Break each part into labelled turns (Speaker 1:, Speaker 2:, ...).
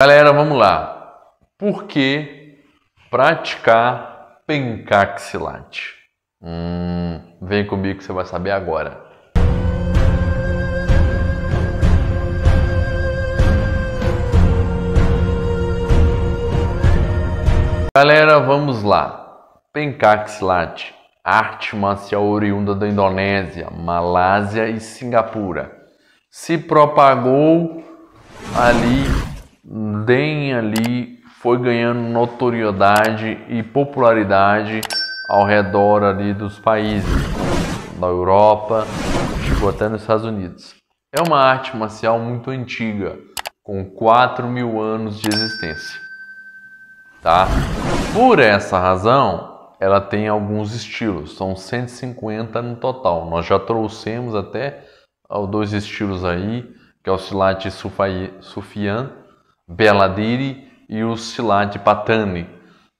Speaker 1: Galera, vamos lá. Por que praticar pencaxilate? Hum, vem comigo que você vai saber agora. Galera, vamos lá. Pencaxilate, arte marcial oriunda da Indonésia, Malásia e Singapura. Se propagou ali den ali foi ganhando notoriedade e popularidade ao redor ali dos países, da Europa, chegou tipo, até nos Estados Unidos. É uma arte marcial muito antiga, com 4 mil anos de existência. Tá? Por essa razão, ela tem alguns estilos, são 150 no total. Nós já trouxemos até dois estilos aí, que é o Silat Sufian Beladiri e o Silat Patani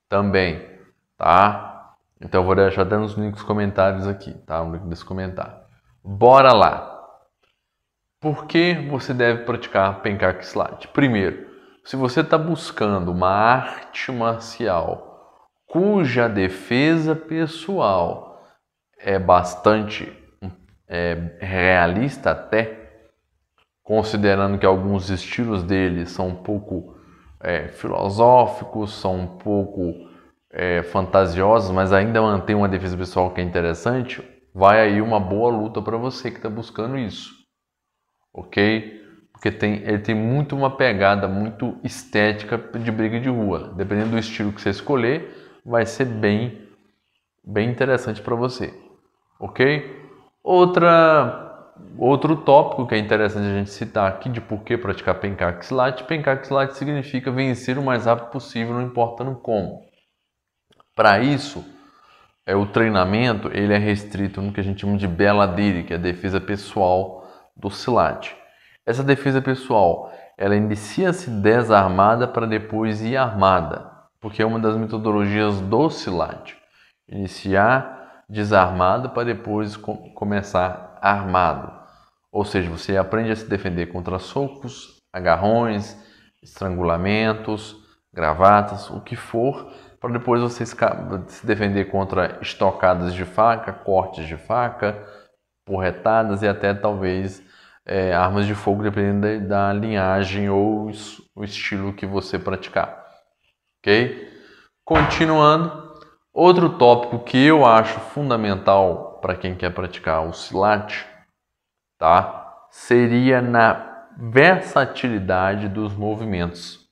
Speaker 1: também, tá? Então eu vou deixar até nos links comentários aqui, tá? No link desse comentário. Bora lá! Por que você deve praticar pencak Silat? Primeiro, se você está buscando uma arte marcial cuja defesa pessoal é bastante é, realista até, considerando que alguns estilos dele são um pouco é, filosóficos, são um pouco é, fantasiosos, mas ainda mantém uma defesa pessoal que é interessante, vai aí uma boa luta para você que está buscando isso, ok? Porque tem, ele tem muito uma pegada muito estética de briga de rua. Dependendo do estilo que você escolher, vai ser bem, bem interessante para você, ok? Outra Outro tópico que é interessante a gente citar aqui de por que praticar pencaxilate. Pencaxilate significa vencer o mais rápido possível, não importando como. Para isso, é, o treinamento ele é restrito no que a gente chama de Bela dele, que é a defesa pessoal do Silat. Essa defesa pessoal, ela inicia-se desarmada para depois ir armada, porque é uma das metodologias do Silat. Iniciar desarmado para depois começar armado, ou seja, você aprende a se defender contra socos, agarrões, estrangulamentos, gravatas, o que for, para depois você se defender contra estocadas de faca, cortes de faca, porretadas e até talvez é, armas de fogo, dependendo da, da linhagem ou o estilo que você praticar. Ok? Continuando, outro tópico que eu acho fundamental para quem quer praticar o Silat, tá? Seria na versatilidade dos movimentos.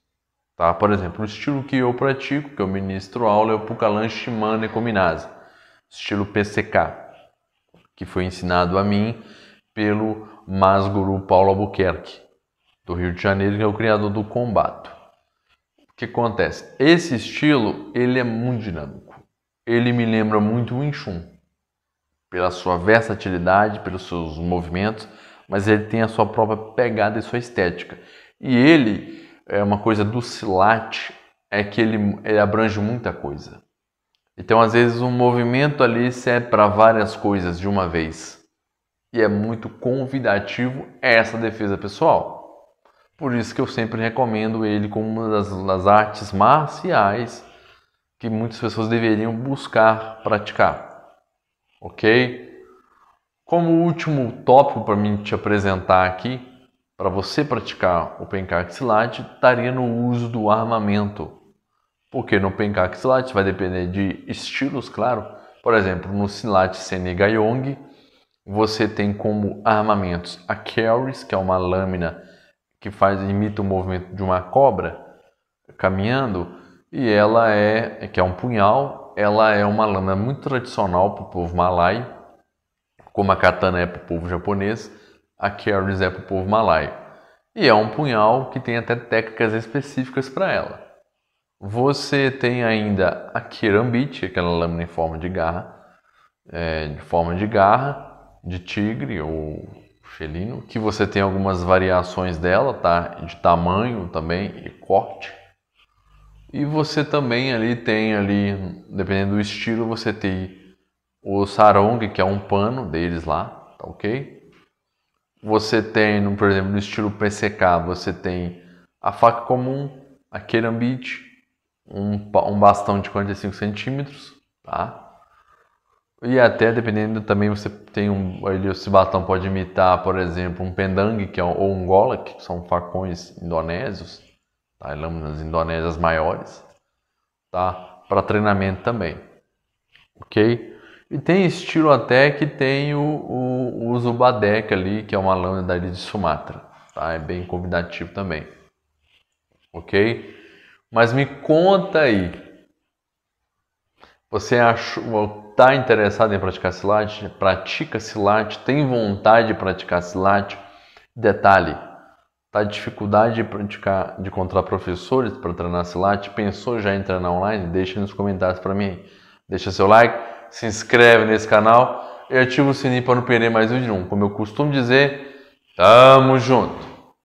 Speaker 1: Tá? Por exemplo, o estilo que eu pratico, que eu ministro aula, é o Pukalan Shimane Kominase, estilo PCK, que foi ensinado a mim pelo Masguru Paulo Albuquerque, do Rio de Janeiro, que é o criador do combato. O que acontece? Esse estilo, ele é muito dinâmico. Ele me lembra muito o Wing Chun pela sua versatilidade, pelos seus movimentos, mas ele tem a sua própria pegada e sua estética. E ele, é uma coisa do Silat, é que ele, ele abrange muita coisa. Então, às vezes, um movimento ali serve para várias coisas de uma vez. E é muito convidativo essa defesa pessoal. Por isso que eu sempre recomendo ele como uma das, das artes marciais que muitas pessoas deveriam buscar praticar ok? Como último tópico para mim te apresentar aqui, para você praticar o pencaxilate, estaria no uso do armamento. Porque no pencaxilate vai depender de estilos, claro. Por exemplo, no silate senegayong, você tem como armamentos a Keris, que é uma lâmina que faz imita o movimento de uma cobra caminhando, e ela é que é um punhal ela é uma lâmina muito tradicional para o povo malai, como a katana é para o povo japonês, a Carries é para o povo malai E é um punhal que tem até técnicas específicas para ela. Você tem ainda a Kirambit, aquela lâmina em forma de garra, é, de forma de garra, de tigre ou felino, que você tem algumas variações dela, tá? De tamanho também e corte. E você também ali tem ali, dependendo do estilo, você tem o sarong, que é um pano deles lá, tá ok? Você tem, no, por exemplo, no estilo PCK, você tem a faca comum, a kerambit, um, um bastão de 45 centímetros, tá? E até dependendo também você tem um ele, esse bastão pode imitar, por exemplo, um pendang que é ou um golak, que são facões indonésios, tá? lâminas indonésias maiores, tá? Para treinamento também, ok? E tem estilo até que tem o, o, o Zubadek ali, que é uma lâmina da ilha de Sumatra, tá? É bem combinativo também, ok? Mas me conta aí, você está tá interessado em praticar silate? Pratica silate? Tem vontade de praticar silate? Detalhe, Tá dificuldade de praticar, de encontrar professores para treinar Silat? Pensou já em treinar online? Deixa nos comentários para mim. Deixa seu like, se inscreve nesse canal e ativa o sininho para não perder mais vídeo nenhum. Como eu costumo dizer, tamo junto!